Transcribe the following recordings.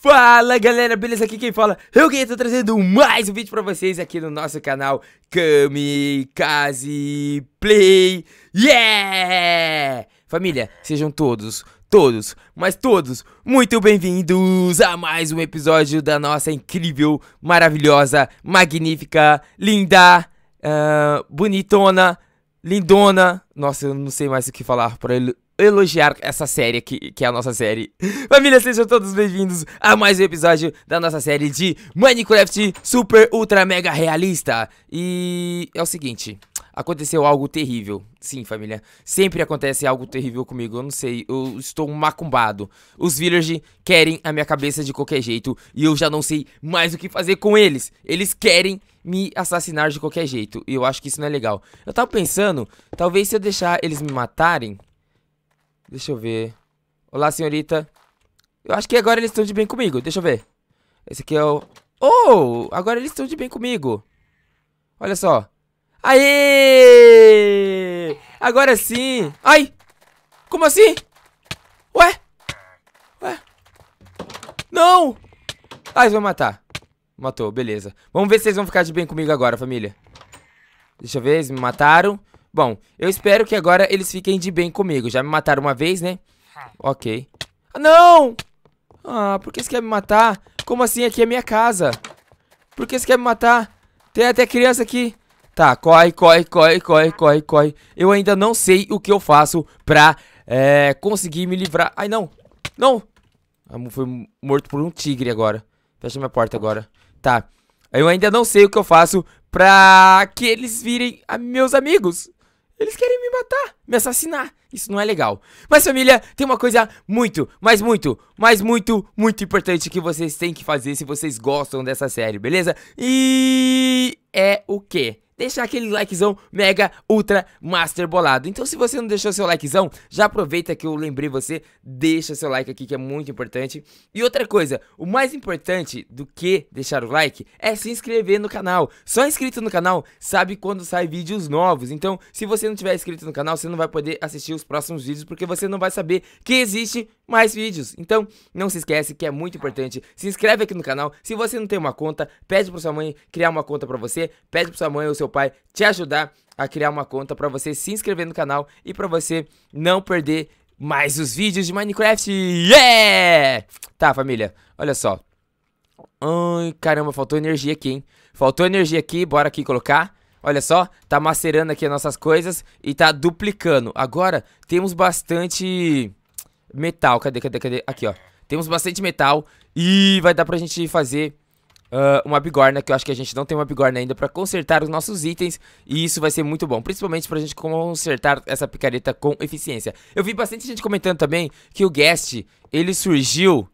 Fala galera, beleza? Aqui quem fala é o Gui, tô trazendo mais um vídeo pra vocês aqui no nosso canal Kamikaze Play Yeah! Família, sejam todos, todos, mas todos, muito bem-vindos a mais um episódio da nossa incrível, maravilhosa, magnífica, linda, uh, bonitona, lindona Nossa, eu não sei mais o que falar pra ele elogiar essa série que, que é a nossa série. Família, sejam todos bem-vindos a mais um episódio da nossa série de Minecraft Super Ultra Mega Realista. E é o seguinte, aconteceu algo terrível. Sim, família, sempre acontece algo terrível comigo, eu não sei, eu estou macumbado. Os villagers querem a minha cabeça de qualquer jeito e eu já não sei mais o que fazer com eles. Eles querem me assassinar de qualquer jeito e eu acho que isso não é legal. Eu tava pensando, talvez se eu deixar eles me matarem Deixa eu ver. Olá, senhorita. Eu acho que agora eles estão de bem comigo. Deixa eu ver. Esse aqui é o... Oh! Agora eles estão de bem comigo. Olha só. Aê! Agora sim. Ai! Como assim? Ué? Ué? Não! Ah, eles vão matar. Matou, beleza. Vamos ver se eles vão ficar de bem comigo agora, família. Deixa eu ver, eles me mataram. Bom, eu espero que agora eles fiquem de bem comigo. Já me mataram uma vez, né? Ok. Não! Ah, por que você quer me matar? Como assim? Aqui é minha casa. Por que você quer me matar? Tem até criança aqui. Tá, corre, corre, corre, corre, corre, corre. Eu ainda não sei o que eu faço pra é, conseguir me livrar. Ai, não. Não. Ah, foi morto por um tigre agora. Fecha minha porta agora. Tá. Eu ainda não sei o que eu faço pra que eles virem meus amigos. Eles querem me matar, me assassinar. Isso não é legal. Mas, família, tem uma coisa muito, mas muito, mas muito, muito importante que vocês têm que fazer se vocês gostam dessa série, beleza? E é o quê? deixar aquele likezão mega, ultra, master bolado. Então se você não deixou seu likezão, já aproveita que eu lembrei você, deixa seu like aqui que é muito importante. E outra coisa, o mais importante do que deixar o like é se inscrever no canal. Só inscrito no canal sabe quando sai vídeos novos. Então se você não tiver inscrito no canal, você não vai poder assistir os próximos vídeos porque você não vai saber que existe mais vídeos. Então, não se esquece que é muito ah. importante. Se inscreve aqui no canal. Se você não tem uma conta, pede para sua mãe criar uma conta para você. Pede para sua mãe ou seu pai te ajudar a criar uma conta para você se inscrever no canal e para você não perder mais os vídeos de Minecraft. Yeah! Tá, família. Olha só. Ai, caramba, faltou energia aqui, hein? Faltou energia aqui, bora aqui colocar. Olha só, tá macerando aqui as nossas coisas e tá duplicando. Agora, temos bastante metal. Cadê, cadê, cadê? Aqui, ó. Temos bastante metal e vai dar pra gente fazer uh, uma bigorna, que eu acho que a gente não tem uma bigorna ainda, pra consertar os nossos itens. E isso vai ser muito bom, principalmente pra gente consertar essa picareta com eficiência. Eu vi bastante gente comentando também que o Guest, ele surgiu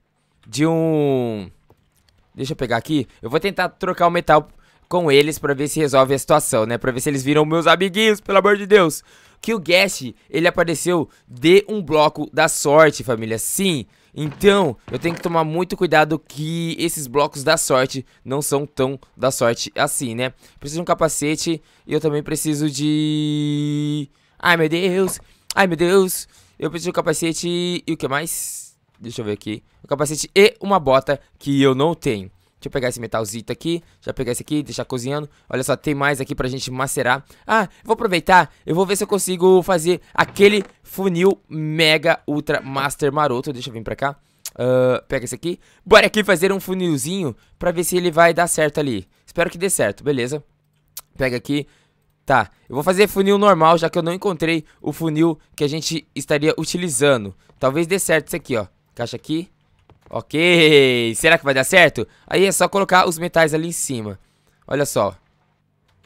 de um... Deixa eu pegar aqui. Eu vou tentar trocar o metal com eles pra ver se resolve a situação, né? Pra ver se eles viram meus amiguinhos, pelo amor de Deus que o Guest, ele apareceu de um bloco da sorte, família. Sim, então, eu tenho que tomar muito cuidado que esses blocos da sorte não são tão da sorte assim, né? Preciso de um capacete e eu também preciso de... Ai, meu Deus! Ai, meu Deus! Eu preciso de um capacete e o que mais? Deixa eu ver aqui. Um capacete e uma bota que eu não tenho. Deixa eu pegar esse metalzito aqui, já pegar esse aqui, deixar cozinhando. Olha só, tem mais aqui pra gente macerar. Ah, vou aproveitar, eu vou ver se eu consigo fazer aquele funil mega ultra master maroto. Deixa eu vir pra cá. Uh, pega esse aqui. Bora aqui fazer um funilzinho pra ver se ele vai dar certo ali. Espero que dê certo, beleza. Pega aqui. Tá, eu vou fazer funil normal, já que eu não encontrei o funil que a gente estaria utilizando. Talvez dê certo isso aqui, ó. Caixa aqui. Ok, será que vai dar certo? Aí é só colocar os metais ali em cima. Olha só.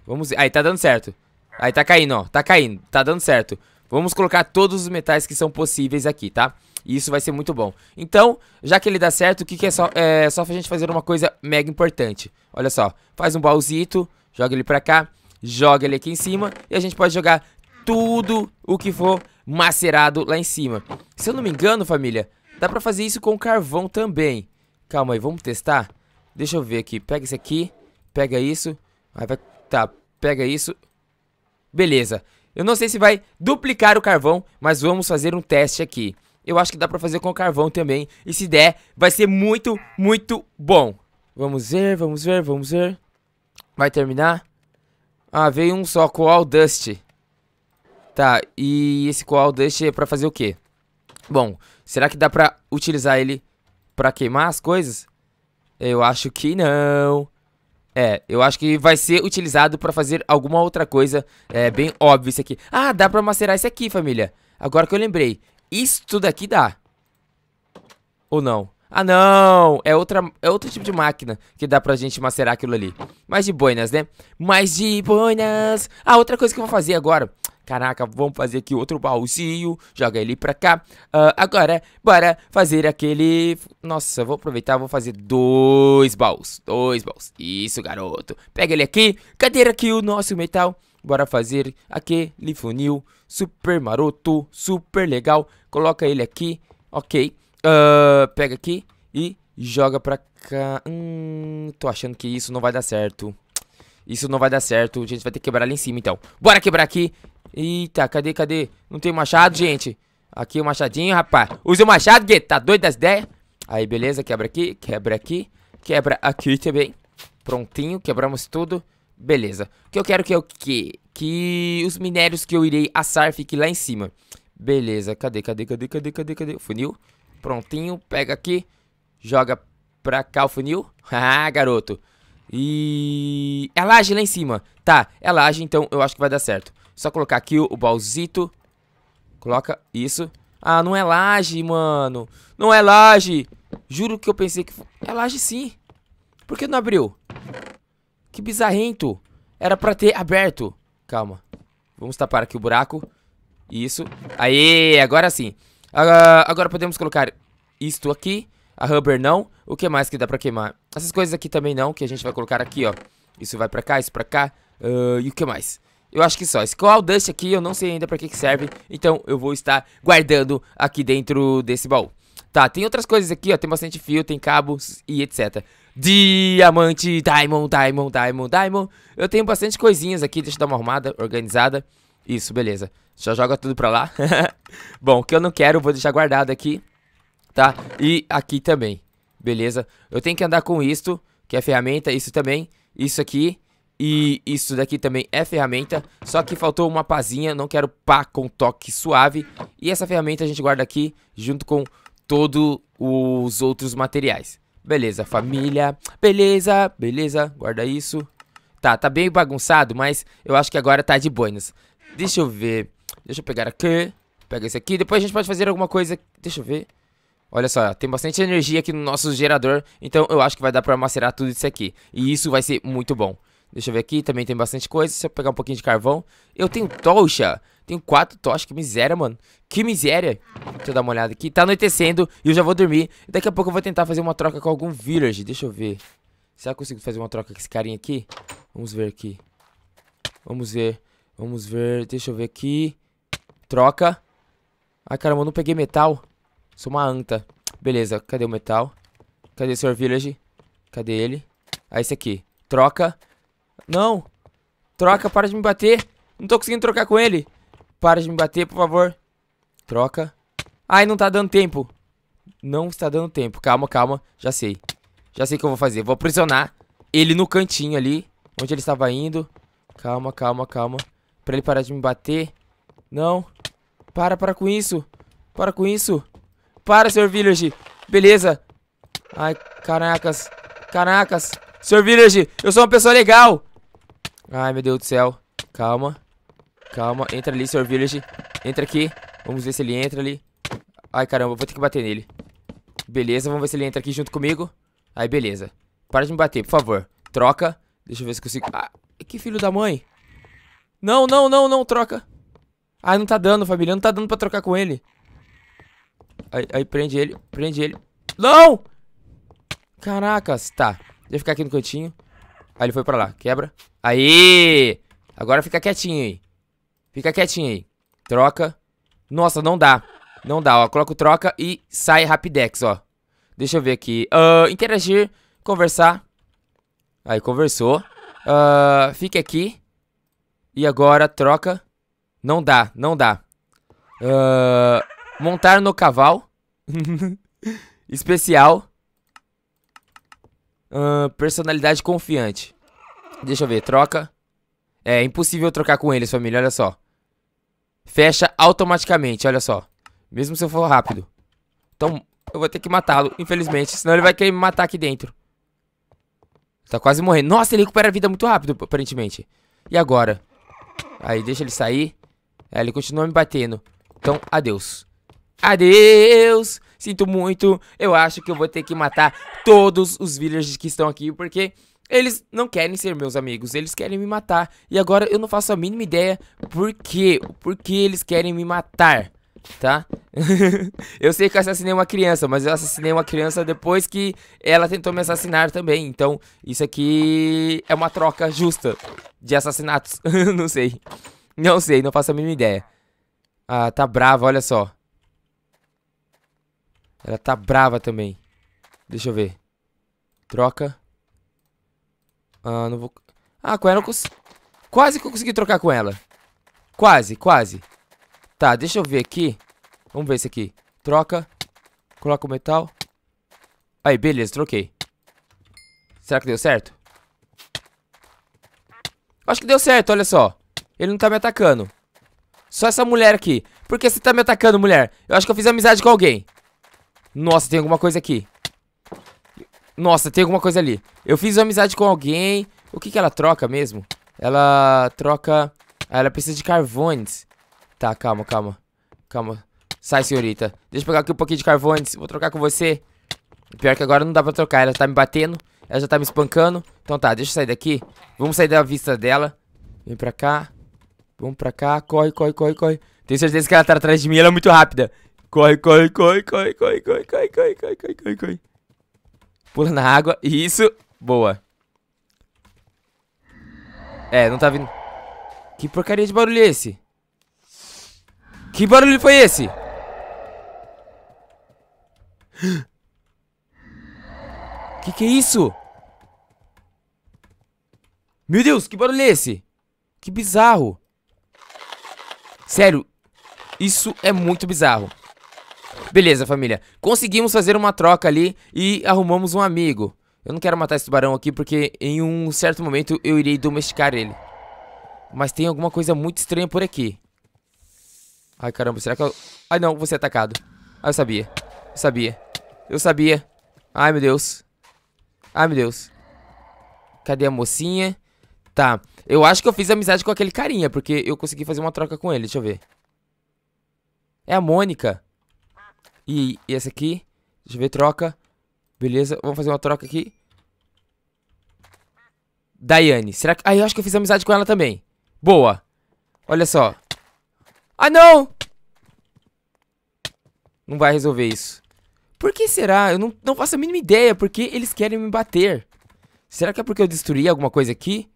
Vamos Aí tá dando certo. Aí tá caindo, ó. Tá caindo. Tá dando certo. Vamos colocar todos os metais que são possíveis aqui, tá? E isso vai ser muito bom. Então, já que ele dá certo, o que, que é só? É só a gente fazer uma coisa mega importante. Olha só. Faz um baúzito. Joga ele pra cá. Joga ele aqui em cima. E a gente pode jogar tudo o que for macerado lá em cima. Se eu não me engano, família, Dá pra fazer isso com carvão também. Calma aí, vamos testar? Deixa eu ver aqui. Pega isso aqui. Pega isso. Aí vai... Tá, pega isso. Beleza. Eu não sei se vai duplicar o carvão, mas vamos fazer um teste aqui. Eu acho que dá pra fazer com carvão também. E se der, vai ser muito, muito bom. Vamos ver, vamos ver, vamos ver. Vai terminar? Ah, veio um só, Coal Dust. Tá, e esse Coal Dust é pra fazer o quê? Bom, será que dá pra utilizar ele pra queimar as coisas? Eu acho que não. É, eu acho que vai ser utilizado pra fazer alguma outra coisa. É bem óbvio isso aqui. Ah, dá pra macerar isso aqui, família. Agora que eu lembrei. Isso daqui dá. Ou não? Ah, não! É, outra, é outro tipo de máquina que dá pra gente macerar aquilo ali. Mais de boinas, né? Mais de boinas! Ah, outra coisa que eu vou fazer agora. Caraca, vamos fazer aqui outro baúzinho. Joga ele pra cá. Uh, agora, bora fazer aquele... Nossa, vou aproveitar, vou fazer dois baús. Dois baús. Isso, garoto. Pega ele aqui. Cadê aqui o nosso metal? Bora fazer aquele funil super maroto, super legal. Coloca ele aqui. Ok. Uh, pega aqui e joga pra cá. Hum, tô achando que isso não vai dar certo. Isso não vai dar certo. A gente vai ter que quebrar ali em cima, então. Bora quebrar aqui Eita, cadê, cadê? Não tem machado, gente. Aqui o machadinho, rapaz. Usa o machado, Gueto. Tá doido das ideias? Aí, beleza. Quebra aqui, quebra aqui. Quebra aqui também. Prontinho, quebramos tudo. Beleza. O que eu quero que é o que que os minérios que eu irei assar fiquem lá em cima. Beleza. Cadê, cadê, cadê, cadê, cadê, cadê? O funil. Prontinho. Pega aqui. Joga pra cá o funil. ah, garoto. E... É laje lá em cima. Tá, é laje, então eu acho que vai dar certo. Só colocar aqui o baúzito. Coloca isso. Ah, não é laje, mano. Não é laje. Juro que eu pensei que... É laje sim. Por que não abriu? Que bizarrento. Era pra ter aberto. Calma. Vamos tapar aqui o buraco. Isso. Aê, agora sim. Uh, agora podemos colocar isto aqui. A rubber não. O que mais que dá pra queimar? Essas coisas aqui também não, que a gente vai colocar aqui, ó. Isso vai pra cá, isso pra cá. Uh, e o que mais? Eu acho que só. Esse Call Dust aqui eu não sei ainda pra que, que serve. Então eu vou estar guardando aqui dentro desse baú. Tá, tem outras coisas aqui, ó. Tem bastante fio, tem cabos e etc. Diamante, diamond, diamond, diamond, diamond. Eu tenho bastante coisinhas aqui. Deixa eu dar uma arrumada, organizada. Isso, beleza. Já joga tudo pra lá. Bom, o que eu não quero, vou deixar guardado aqui. Tá? E aqui também. Beleza? Eu tenho que andar com isto, que é a ferramenta. Isso também. Isso aqui. E isso daqui também é ferramenta, só que faltou uma pazinha, não quero pá com toque suave. E essa ferramenta a gente guarda aqui junto com todos os outros materiais. Beleza, família. Beleza, beleza, guarda isso. Tá, tá bem bagunçado, mas eu acho que agora tá de boinas. Deixa eu ver. Deixa eu pegar aqui. Pega esse aqui, depois a gente pode fazer alguma coisa. Deixa eu ver. Olha só, tem bastante energia aqui no nosso gerador, então eu acho que vai dar pra macerar tudo isso aqui. E isso vai ser muito bom. Deixa eu ver aqui, também tem bastante coisa. Deixa eu pegar um pouquinho de carvão. Eu tenho tocha. Tenho quatro tochas, que miséria, mano. Que miséria. Deixa eu dar uma olhada aqui. Tá anoitecendo e eu já vou dormir. Daqui a pouco eu vou tentar fazer uma troca com algum village. Deixa eu ver. Será que eu consigo fazer uma troca com esse carinha aqui? Vamos ver aqui. Vamos ver. Vamos ver. Deixa eu ver aqui. Troca. Ai, caramba, eu não peguei metal. Sou uma anta. Beleza, cadê o metal? Cadê o Sr. Village? Cadê ele? Ah, esse aqui. Troca. Não. Troca, para de me bater. Não tô conseguindo trocar com ele. Para de me bater, por favor. Troca. Ai, não tá dando tempo. Não está dando tempo. Calma, calma. Já sei. Já sei o que eu vou fazer. Vou aprisionar ele no cantinho ali. Onde ele estava indo. Calma, calma, calma. Pra ele parar de me bater. Não. Para, para com isso. Para com isso. Para, Sr. Village. Beleza. Ai, caracas. Caracas. Sr. Village, eu sou uma pessoa legal. Ai, meu Deus do céu. Calma. Calma. Entra ali, Sr. Village. Entra aqui. Vamos ver se ele entra ali. Ai, caramba. Vou ter que bater nele. Beleza. Vamos ver se ele entra aqui junto comigo. Aí, beleza. Para de me bater, por favor. Troca. Deixa eu ver se consigo... Ah, que filho da mãe. Não, não, não, não. Troca. Ai, não tá dando, família. Não tá dando pra trocar com ele. Aí, aí prende ele. Prende ele. Não! Caracas. Tá. Deixa eu ficar aqui no cantinho. Aí ele foi pra lá. Quebra. Aí! Agora fica quietinho aí. Fica quietinho aí. Troca. Nossa, não dá. Não dá, ó. Coloco troca e sai Rapidex, ó. Deixa eu ver aqui. Uh, interagir, conversar. Aí, conversou. Uh, fica aqui. E agora troca. Não dá, não dá. Uh, montar no cavalo. Especial. Uh, personalidade confiante. Deixa eu ver, troca. É impossível trocar com eles, família, olha só. Fecha automaticamente, olha só. Mesmo se eu for rápido. Então, eu vou ter que matá-lo, infelizmente. Senão ele vai querer me matar aqui dentro. Tá quase morrendo. Nossa, ele recupera a vida muito rápido, aparentemente. E agora? Aí, deixa ele sair. É, ele continua me batendo. Então, adeus. Adeus! Sinto muito. Eu acho que eu vou ter que matar todos os villagers que estão aqui, porque eles não querem ser meus amigos, eles querem me matar. E agora eu não faço a mínima ideia por quê, por que eles querem me matar, tá? eu sei que eu assassinei uma criança, mas eu assassinei uma criança depois que ela tentou me assassinar também. Então, isso aqui é uma troca justa de assassinatos. não sei, não sei, não faço a mínima ideia. Ah, tá brava, olha só. Ela tá brava também. Deixa eu ver. Troca. Ah, não vou... Ah, com ela eu consegui... Quase que eu consegui trocar com ela. Quase, quase. Tá, deixa eu ver aqui. Vamos ver esse aqui. Troca. Coloca o metal. Aí, beleza, troquei. Será que deu certo? Acho que deu certo, olha só. Ele não tá me atacando. Só essa mulher aqui. Por que você tá me atacando, mulher? Eu acho que eu fiz amizade com alguém. Nossa, tem alguma coisa aqui. Nossa, tem alguma coisa ali. Eu fiz uma amizade com alguém. O que que ela troca mesmo? Ela troca... Ah, ela precisa de carvões. Tá, calma, calma. Calma. Sai, senhorita. Deixa eu pegar aqui um pouquinho de carvões. Vou trocar com você. Pior que agora não dá pra trocar. Ela tá me batendo. Ela já tá me espancando. Então tá, deixa eu sair daqui. Vamos sair da vista dela. Vem pra cá. Vamos pra cá. Corre, corre, corre, corre. Tenho certeza que ela tá atrás de mim. Ela é muito rápida. corre, corre, corre, corre, corre, corre, corre, corre, corre, corre, corre. Pula na água. Isso. Boa. É, não tá vindo. Que porcaria de barulho é esse? Que barulho foi esse? Que que é isso? Meu Deus, que barulho é esse? Que bizarro. Sério, isso é muito bizarro. Beleza, família. Conseguimos fazer uma troca ali e arrumamos um amigo. Eu não quero matar esse tubarão aqui porque em um certo momento eu irei domesticar ele. Mas tem alguma coisa muito estranha por aqui. Ai, caramba, será que eu... Ai, não, vou ser é atacado. Ah, eu sabia. Eu sabia. Eu sabia. Ai, meu Deus. Ai, meu Deus. Cadê a mocinha? Tá. Eu acho que eu fiz amizade com aquele carinha, porque eu consegui fazer uma troca com ele. Deixa eu ver. É a Mônica. E esse aqui. Deixa eu ver, troca. Beleza, vamos fazer uma troca aqui. Daiane. Será que... Ah, eu acho que eu fiz amizade com ela também. Boa. Olha só. Ah, não! Não vai resolver isso. Por que será? Eu não, não faço a mínima ideia. Porque eles querem me bater. Será que é porque eu destruí alguma coisa aqui?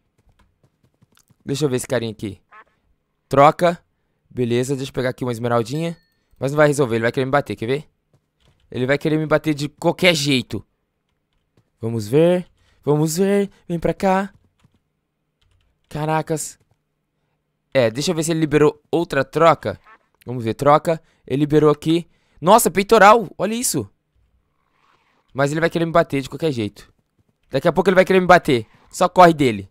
Deixa eu ver esse carinha aqui. Troca. Beleza, deixa eu pegar aqui uma esmeraldinha. Mas não vai resolver, ele vai querer me bater, quer ver? Ele vai querer me bater de qualquer jeito. Vamos ver, vamos ver, vem pra cá. Caracas. É, deixa eu ver se ele liberou outra troca. Vamos ver, troca. Ele liberou aqui. Nossa, peitoral, olha isso. Mas ele vai querer me bater de qualquer jeito. Daqui a pouco ele vai querer me bater. Só corre dele.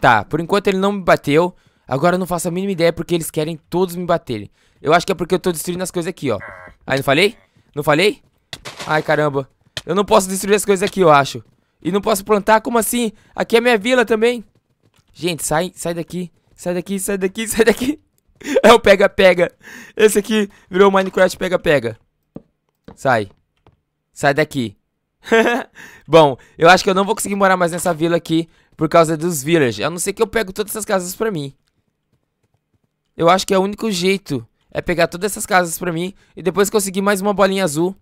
Tá, por enquanto ele não me bateu. Agora eu não faço a mínima ideia porque eles querem todos me baterem. Eu acho que é porque eu tô destruindo as coisas aqui, ó. Aí, não falei? Não falei? Ai, caramba. Eu não posso destruir as coisas aqui, eu acho. E não posso plantar? Como assim? Aqui é minha vila também. Gente, sai, sai daqui. Sai daqui, sai daqui, sai daqui. É o pega-pega. Esse aqui virou Minecraft pega-pega. Sai. Sai daqui. Bom, eu acho que eu não vou conseguir morar mais nessa vila aqui por causa dos villagers. A não ser que eu pego todas essas casas pra mim. Eu acho que é o único jeito. É pegar todas essas casas pra mim e depois conseguir mais uma bolinha azul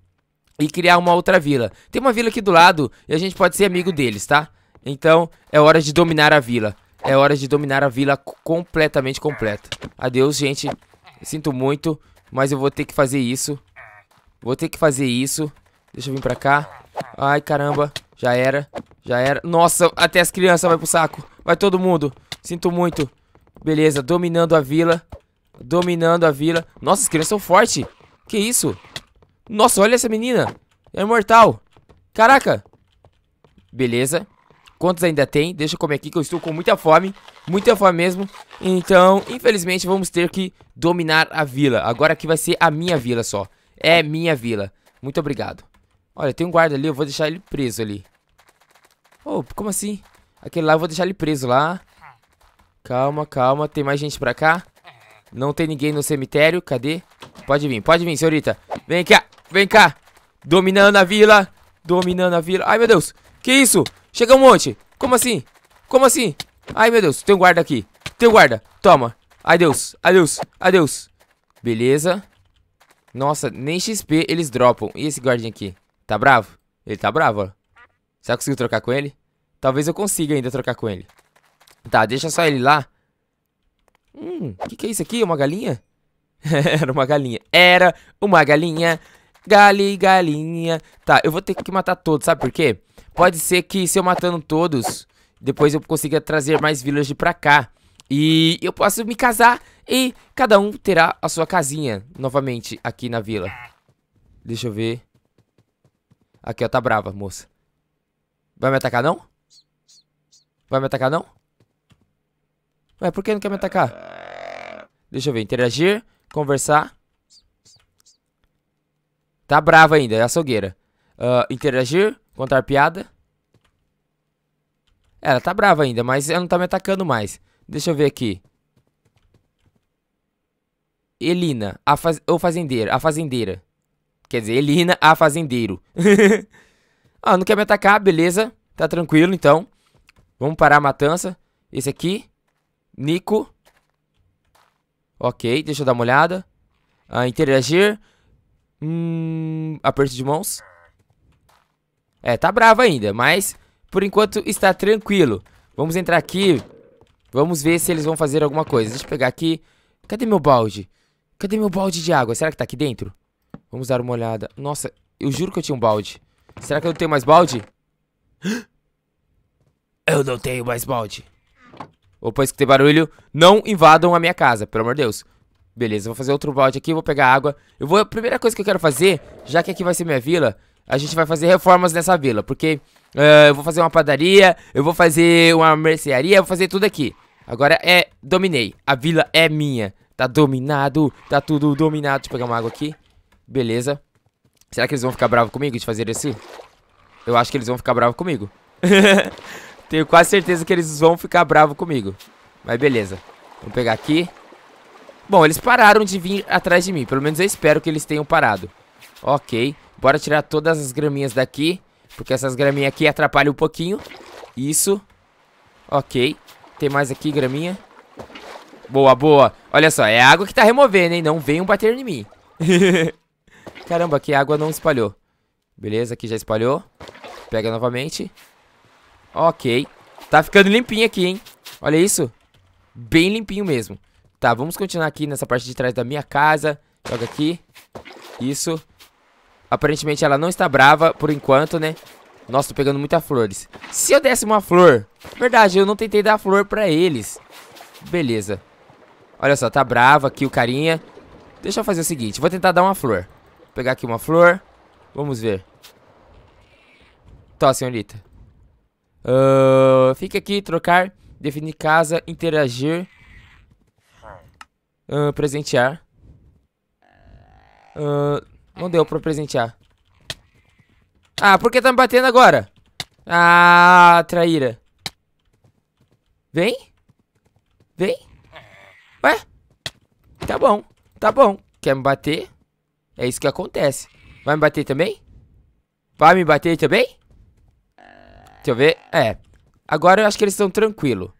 e criar uma outra vila. Tem uma vila aqui do lado e a gente pode ser amigo deles, tá? Então é hora de dominar a vila. É hora de dominar a vila completamente completa. Adeus, gente. Sinto muito, mas eu vou ter que fazer isso. Vou ter que fazer isso. Deixa eu vir pra cá. Ai, caramba. Já era. Já era. Nossa, até as crianças vai pro saco. Vai todo mundo. Sinto muito. Beleza, dominando a vila. Dominando a vila. Nossa, as crianças são fortes. Que isso? Nossa, olha essa menina. É mortal. Caraca. Beleza. Quantos ainda tem? Deixa eu comer aqui que eu estou com muita fome. Muita fome mesmo. Então, infelizmente, vamos ter que dominar a vila. Agora aqui vai ser a minha vila só. É minha vila. Muito obrigado. Olha, tem um guarda ali. Eu vou deixar ele preso ali. Oh, como assim? Aquele lá eu vou deixar ele preso lá. Calma, calma. Tem mais gente pra cá? Não tem ninguém no cemitério. Cadê? Pode vir, pode vir, senhorita. Vem cá, vem cá. Dominando a vila. Dominando a vila. Ai, meu Deus. Que isso? Chega um monte. Como assim? Como assim? Ai, meu Deus. Tem um guarda aqui. Tem um guarda. Toma. Adeus, adeus, adeus. Beleza. Nossa, nem XP eles dropam. E esse guardinha aqui? Tá bravo? Ele tá bravo, ó. Será que eu consigo trocar com ele? Talvez eu consiga ainda trocar com ele. Tá, deixa só ele lá. Hum, o que, que é isso aqui? É uma galinha? Era uma galinha. Era uma galinha. Gali, galinha. Tá, eu vou ter que matar todos, sabe por quê? Pode ser que se eu matando todos, depois eu consiga trazer mais village pra cá. E eu posso me casar e cada um terá a sua casinha novamente aqui na vila. Deixa eu ver. Aqui, ó, tá brava, moça. Vai me atacar, não? Vai me atacar, não? Ué, por que não quer me atacar? Deixa eu ver. Interagir, conversar. Tá brava ainda, é açougueira. Uh, interagir, contar piada. É, ela tá brava ainda, mas ela não tá me atacando mais. Deixa eu ver aqui. Elina, a faz... ou fazendeira, a fazendeira. Quer dizer, Elina, a fazendeiro. ah, não quer me atacar, beleza. Tá tranquilo, então. Vamos parar a matança. Esse aqui. Nico. Ok, deixa eu dar uma olhada. Ah, interagir. Hum, aperto de mãos. É, tá bravo ainda, mas por enquanto está tranquilo. Vamos entrar aqui. Vamos ver se eles vão fazer alguma coisa. Deixa eu pegar aqui. Cadê meu balde? Cadê meu balde de água? Será que tá aqui dentro? Vamos dar uma olhada. Nossa, eu juro que eu tinha um balde. Será que eu não tenho mais balde? Eu não tenho mais balde. Opa, escutei barulho. Não invadam a minha casa, pelo amor de Deus. Beleza, vou fazer outro balde aqui, vou pegar água. Eu vou, a primeira coisa que eu quero fazer, já que aqui vai ser minha vila, a gente vai fazer reformas nessa vila, porque uh, eu vou fazer uma padaria, eu vou fazer uma mercearia, eu vou fazer tudo aqui. Agora é, dominei, a vila é minha. Tá dominado, tá tudo dominado. Deixa eu pegar uma água aqui. Beleza. Será que eles vão ficar bravos comigo de fazer isso? Eu acho que eles vão ficar bravos comigo. Tenho quase certeza que eles vão ficar bravos comigo. Mas beleza. Vamos pegar aqui. Bom, eles pararam de vir atrás de mim. Pelo menos eu espero que eles tenham parado. Ok. Bora tirar todas as graminhas daqui. Porque essas graminhas aqui atrapalham um pouquinho. Isso. Ok. Tem mais aqui, graminha. Boa, boa. Olha só, é a água que tá removendo, hein? Não venham bater em mim. Caramba, aqui a água não espalhou. Beleza, aqui já espalhou. Pega novamente. Ok. Tá ficando limpinho aqui, hein? Olha isso. Bem limpinho mesmo. Tá, vamos continuar aqui nessa parte de trás da minha casa. Joga aqui. Isso. Aparentemente ela não está brava por enquanto, né? Nossa, tô pegando muitas flores. Se eu desse uma flor... Verdade, eu não tentei dar flor pra eles. Beleza. Olha só, tá brava aqui o carinha. Deixa eu fazer o seguinte, vou tentar dar uma flor. Vou pegar aqui uma flor. Vamos ver. Tó, senhorita. Uh, fica aqui, trocar, definir casa, interagir, uh, presentear. Uh, não deu pra presentear. Ah, por que tá me batendo agora? Ah, traíra. Vem? Vem? Ué? Tá bom, tá bom. Quer me bater? É isso que acontece. Vai me bater também? Vai me bater também? Deixa eu ver. É. Agora eu acho que eles estão tranquilo.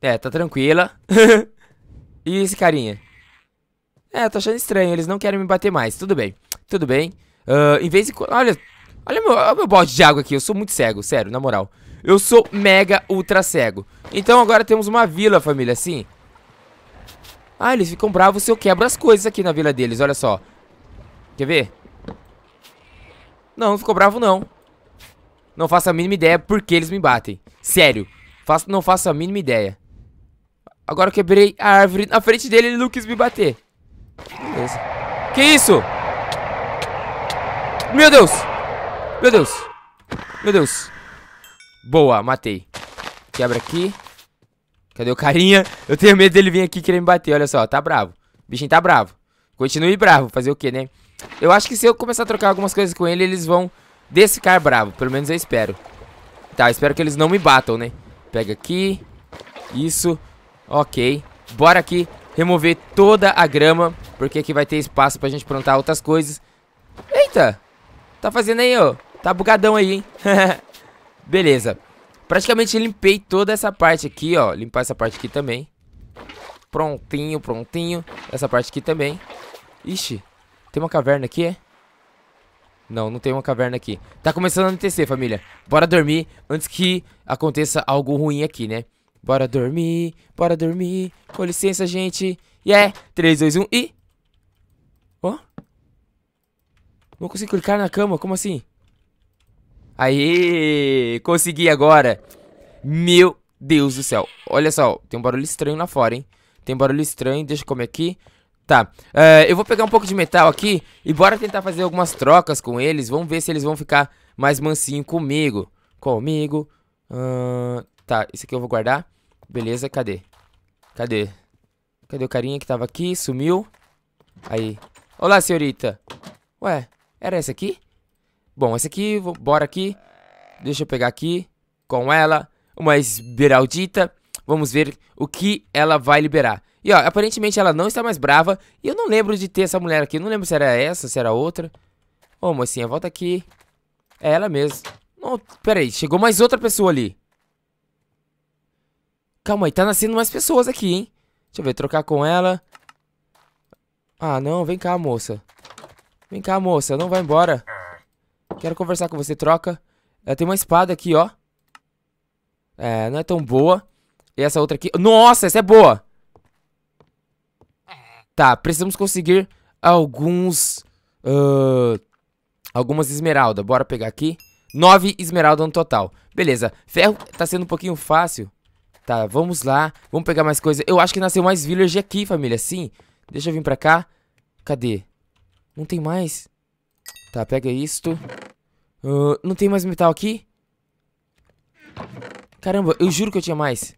É, tá tranquila. e esse carinha? É, eu tô achando estranho. Eles não querem me bater mais. Tudo bem. Tudo bem. Uh, em vez de... Olha... Olha meu, meu bote de água aqui. Eu sou muito cego. Sério, na moral. Eu sou mega ultra cego. Então agora temos uma vila, família. Sim. Ah, eles ficam bravos se eu quebro as coisas aqui na vila deles. Olha só. Quer ver? Não, não ficou bravo não. Não faço a mínima ideia porque eles me batem. Sério. Faço, não faço a mínima ideia. Agora eu quebrei a árvore na frente dele e ele não quis me bater. Beleza. Que isso? Meu Deus. Meu Deus. Meu Deus. Boa, matei. Quebra aqui. Cadê o carinha? Eu tenho medo dele vir aqui querer me bater. Olha só, tá bravo. O bichinho tá bravo. Continue bravo. Fazer o quê, né? Eu acho que se eu começar a trocar algumas coisas com ele, eles vão desse cara bravo. Pelo menos eu espero. Tá, eu espero que eles não me batam, né? Pega aqui. Isso. Ok. Bora aqui remover toda a grama. Porque aqui vai ter espaço pra gente plantar outras coisas. Eita! Tá fazendo aí, ó. Tá bugadão aí, hein? Beleza. Praticamente limpei toda essa parte aqui, ó. Limpar essa parte aqui também. Prontinho, prontinho. Essa parte aqui também. Ixi, tem uma caverna aqui, é? Não, não tem uma caverna aqui. Tá começando a anoitecer, família. Bora dormir antes que aconteça algo ruim aqui, né? Bora dormir, bora dormir. Com licença, gente. Yeah! 3, 2, 1 e... Ó? Oh? Não consigo clicar na cama, como assim? Aí, consegui agora. Meu Deus do céu. Olha só, tem um barulho estranho lá fora, hein? Tem barulho estranho, deixa eu comer aqui. Tá, uh, eu vou pegar um pouco de metal aqui e bora tentar fazer algumas trocas com eles. Vamos ver se eles vão ficar mais mansinho comigo. Comigo. Uh, tá, isso aqui eu vou guardar. Beleza, cadê? Cadê? Cadê o carinha que tava aqui? Sumiu. Aí. Olá, senhorita. Ué, era essa aqui? Bom, essa aqui, bora aqui. Deixa eu pegar aqui com ela. Uma esmeraldita. Vamos ver o que ela vai liberar. E ó, aparentemente ela não está mais brava. E eu não lembro de ter essa mulher aqui. não lembro se era essa, se era outra. Ô, mocinha, volta aqui. É ela mesmo. Não, pera aí, chegou mais outra pessoa ali. Calma aí, tá nascendo mais pessoas aqui, hein? Deixa eu ver, trocar com ela. Ah, não, vem cá, moça. Vem cá, moça, não vai embora. Quero conversar com você, troca. Ela tem uma espada aqui, ó. É, não é tão boa. E essa outra aqui... Nossa, essa é boa! Tá, precisamos conseguir alguns... Uh, algumas esmeraldas. Bora pegar aqui. Nove esmeraldas no total. Beleza. Ferro tá sendo um pouquinho fácil. Tá, vamos lá. Vamos pegar mais coisa. Eu acho que nasceu mais village aqui, família. Sim. Deixa eu vir pra cá. Cadê? Não tem mais. Tá, pega isto. Uh, não tem mais metal aqui? Caramba, eu juro que eu tinha mais.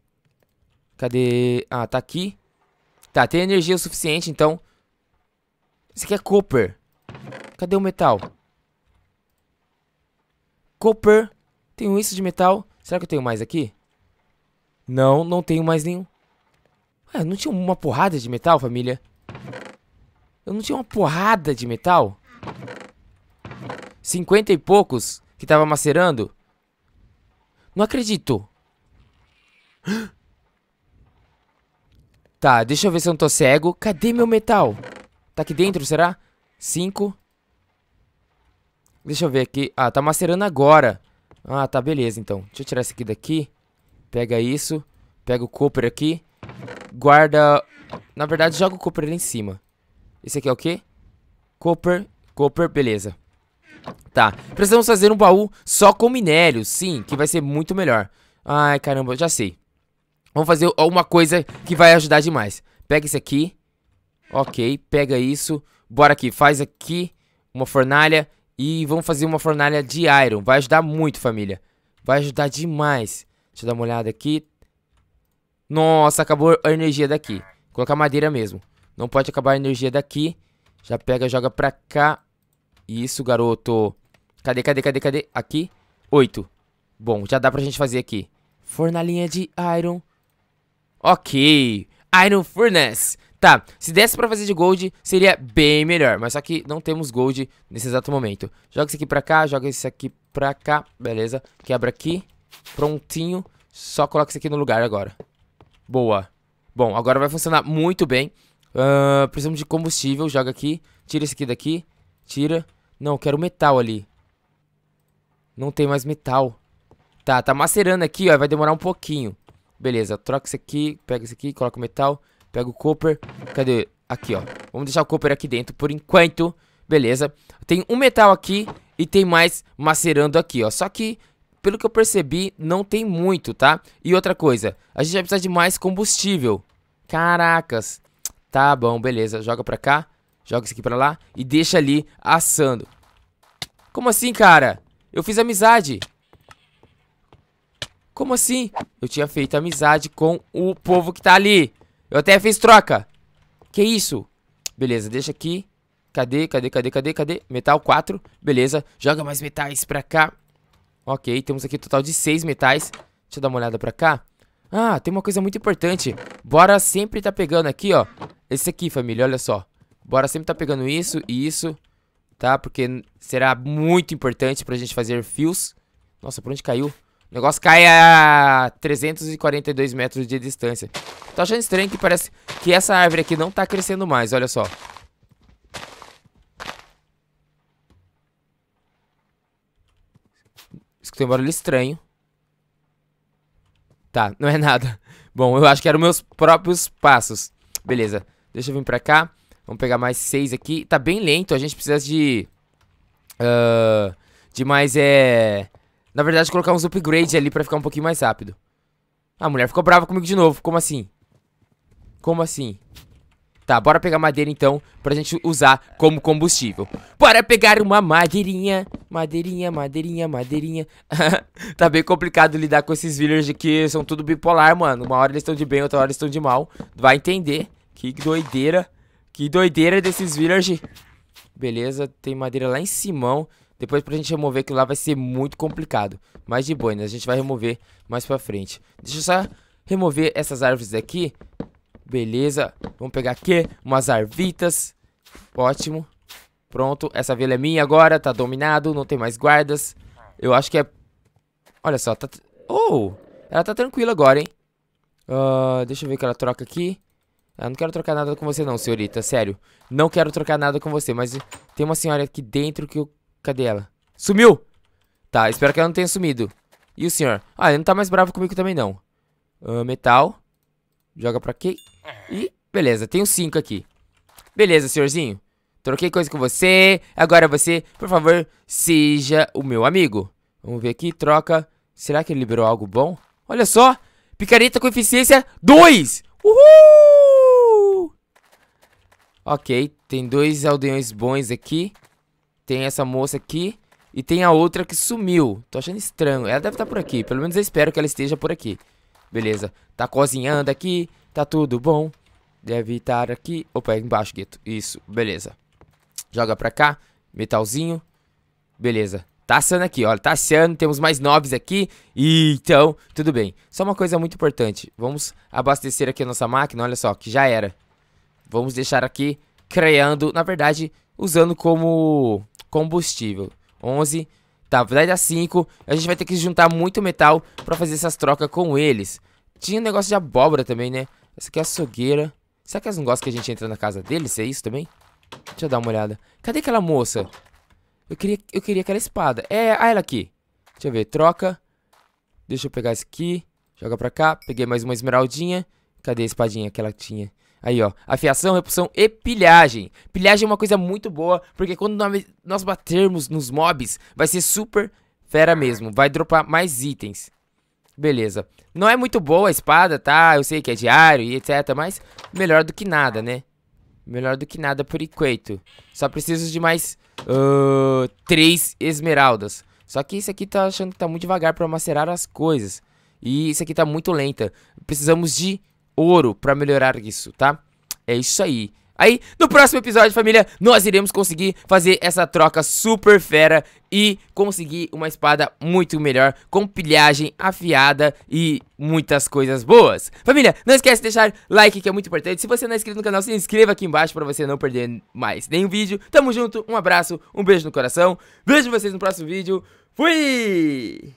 Cadê? Ah, tá aqui. Tá, tem energia o suficiente, então... Isso aqui é copper. Cadê o metal? Copper. Tenho isso de metal. Será que eu tenho mais aqui? Não, não tenho mais nenhum. Ah, não tinha uma porrada de metal, família? Eu não tinha uma porrada de metal? Cinquenta e poucos que tava macerando? Não acredito. Tá, deixa eu ver se eu não tô cego. Cadê meu metal? Tá aqui dentro, será? Cinco. Deixa eu ver aqui. Ah, tá macerando agora. Ah, tá, beleza, então. Deixa eu tirar isso aqui daqui. Pega isso. Pega o copper aqui. Guarda... Na verdade, joga o copper ali em cima. Esse aqui é o quê? Copper, copper. beleza. Tá, precisamos fazer um baú só com minérios, sim, que vai ser muito melhor. Ai, caramba, já sei. Vamos fazer uma coisa que vai ajudar demais. Pega isso aqui. Ok, pega isso. Bora aqui, faz aqui uma fornalha. E vamos fazer uma fornalha de iron. Vai ajudar muito, família. Vai ajudar demais. Deixa eu dar uma olhada aqui. Nossa, acabou a energia daqui. colocar madeira mesmo. Não pode acabar a energia daqui. Já pega, joga pra cá. Isso, garoto. Cadê, cadê, cadê, cadê? Aqui. Oito. Bom, já dá pra gente fazer aqui. Fornalinha de iron. Ok. Iron Furnace. Tá, se desse pra fazer de gold, seria bem melhor. Mas só que não temos gold nesse exato momento. Joga isso aqui pra cá, joga isso aqui pra cá. Beleza. Quebra aqui. Prontinho. Só coloca isso aqui no lugar agora. Boa. Bom, agora vai funcionar muito bem. Uh, precisamos de combustível. Joga aqui. Tira isso aqui daqui. Tira. Não, quero metal ali. Não tem mais metal. Tá, tá macerando aqui, ó. Vai demorar um pouquinho. Beleza, troca isso aqui, pega isso aqui, coloca o metal, pega o copper. Cadê? Aqui, ó. Vamos deixar o copper aqui dentro por enquanto. Beleza. Tem um metal aqui e tem mais macerando aqui, ó. Só que, pelo que eu percebi, não tem muito, tá? E outra coisa, a gente vai precisar de mais combustível. Caracas. Tá bom, beleza. Joga pra cá, joga isso aqui pra lá e deixa ali assando. Como assim, cara? Eu fiz amizade. Como assim? Eu tinha feito amizade com o povo que tá ali. Eu até fiz troca. Que isso? Beleza, deixa aqui. Cadê, cadê, cadê, cadê, cadê? Metal 4. Beleza, joga mais metais pra cá. Ok, temos aqui um total de 6 metais. Deixa eu dar uma olhada pra cá. Ah, tem uma coisa muito importante. Bora sempre tá pegando aqui, ó. Esse aqui, família, olha só. Bora sempre tá pegando isso e isso, tá? Porque será muito importante pra gente fazer fios. Nossa, por onde caiu? O negócio cai a 342 metros de distância. Tô achando estranho que parece que essa árvore aqui não tá crescendo mais, olha só. Escutei um barulho estranho. Tá, não é nada. Bom, eu acho que eram meus próprios passos. Beleza, deixa eu vir pra cá. Vamos pegar mais seis aqui. Tá bem lento, a gente precisa de... Uh, de mais, é... Na verdade, colocar uns upgrades ali pra ficar um pouquinho mais rápido. A mulher ficou brava comigo de novo. Como assim? Como assim? Tá, bora pegar madeira então, pra gente usar como combustível. Bora pegar uma madeirinha, madeirinha, madeirinha, madeirinha. tá bem complicado lidar com esses villagers que são tudo bipolar, mano. Uma hora eles estão de bem, outra hora eles estão de mal. Vai entender. Que doideira. Que doideira desses villagers. Beleza, tem madeira lá em cima. Depois pra gente remover aquilo lá vai ser muito complicado. Mas de boa, né? A gente vai remover mais pra frente. Deixa eu só remover essas árvores aqui. Beleza. Vamos pegar aqui umas arvitas. Ótimo. Pronto. Essa vila é minha agora. Tá dominado. Não tem mais guardas. Eu acho que é... Olha só. Tá... Oh! Ela tá tranquila agora, hein? Uh, deixa eu ver o que ela troca aqui. Eu ah, não quero trocar nada com você não, senhorita, sério. Não quero trocar nada com você, mas tem uma senhora aqui dentro que eu Cadê ela? Sumiu! Tá, espero que ela não tenha sumido. E o senhor? Ah, ele não tá mais bravo comigo também, não. Uh, metal. Joga pra quê? E, beleza, tenho cinco aqui. Beleza, senhorzinho. Troquei coisa com você. Agora você, por favor, seja o meu amigo. Vamos ver aqui, troca. Será que ele liberou algo bom? Olha só! Picareta com eficiência 2! Uhul! Ok, tem dois aldeões bons aqui. Tem essa moça aqui. E tem a outra que sumiu. Tô achando estranho. Ela deve estar tá por aqui. Pelo menos eu espero que ela esteja por aqui. Beleza. Tá cozinhando aqui. Tá tudo bom. Deve estar aqui. Opa, é embaixo, Gueto. Isso. Beleza. Joga pra cá. Metalzinho. Beleza. Tá assando aqui, olha. Tá assando. Temos mais nobres aqui. E, então, tudo bem. Só uma coisa muito importante. Vamos abastecer aqui a nossa máquina. Olha só, que já era. Vamos deixar aqui criando. Na verdade, usando como combustível. 11 tá, vai dar 5. A gente vai ter que juntar muito metal pra fazer essas trocas com eles. Tinha um negócio de abóbora também, né? Essa aqui é açougueira. Será que elas não gostam que a gente entra na casa deles? É isso também? Deixa eu dar uma olhada. Cadê aquela moça? Eu queria, eu queria aquela espada. É, ah, ela aqui. Deixa eu ver, troca. Deixa eu pegar isso aqui. Joga pra cá. Peguei mais uma esmeraldinha. Cadê a espadinha que ela tinha? Aí, ó. Afiação, repulsão e pilhagem. Pilhagem é uma coisa muito boa, porque quando nós batermos nos mobs, vai ser super fera mesmo. Vai dropar mais itens. Beleza. Não é muito boa a espada, tá? Eu sei que é diário e etc, mas melhor do que nada, né? Melhor do que nada por enquanto. Só preciso de mais uh, três esmeraldas. Só que isso aqui tá achando que tá muito devagar pra macerar as coisas. E isso aqui tá muito lenta. Precisamos de ouro pra melhorar isso, tá? É isso aí. Aí, no próximo episódio, família, nós iremos conseguir fazer essa troca super fera e conseguir uma espada muito melhor, com pilhagem afiada e muitas coisas boas. Família, não esquece de deixar like, que é muito importante. Se você não é inscrito no canal, se inscreva aqui embaixo pra você não perder mais nenhum vídeo. Tamo junto, um abraço, um beijo no coração. Vejo vocês no próximo vídeo. Fui!